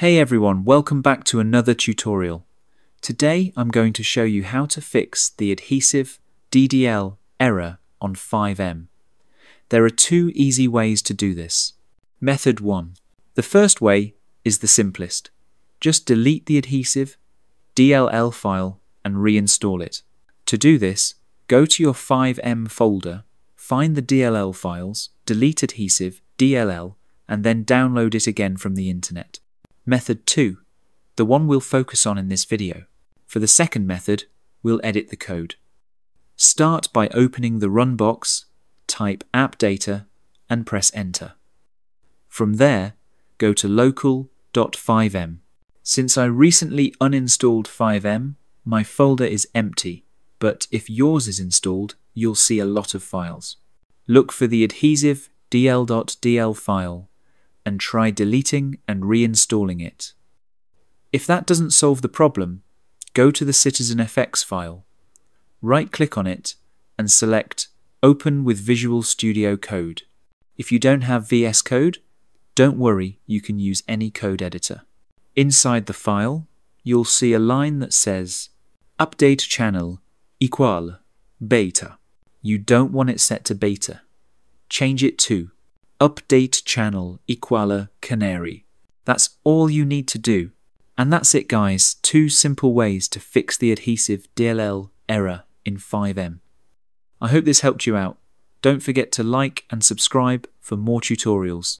Hey everyone, welcome back to another tutorial. Today I'm going to show you how to fix the adhesive DDL error on 5M. There are two easy ways to do this. Method 1. The first way is the simplest. Just delete the adhesive DLL file and reinstall it. To do this, go to your 5M folder, find the DLL files, delete adhesive DLL, and then download it again from the internet. Method 2, the one we'll focus on in this video. For the second method, we'll edit the code. Start by opening the run box, type app data, and press enter. From there, go to local.5m. Since I recently uninstalled 5m, my folder is empty, but if yours is installed, you'll see a lot of files. Look for the adhesive dl.dl file and try deleting and reinstalling it. If that doesn't solve the problem, go to the CitizenFX file, right-click on it, and select Open with Visual Studio Code. If you don't have VS Code, don't worry, you can use any code editor. Inside the file, you'll see a line that says Update channel equal beta. You don't want it set to beta. Change it to update channel equala canary. That's all you need to do. And that's it guys, two simple ways to fix the adhesive DLL error in 5M. I hope this helped you out. Don't forget to like and subscribe for more tutorials.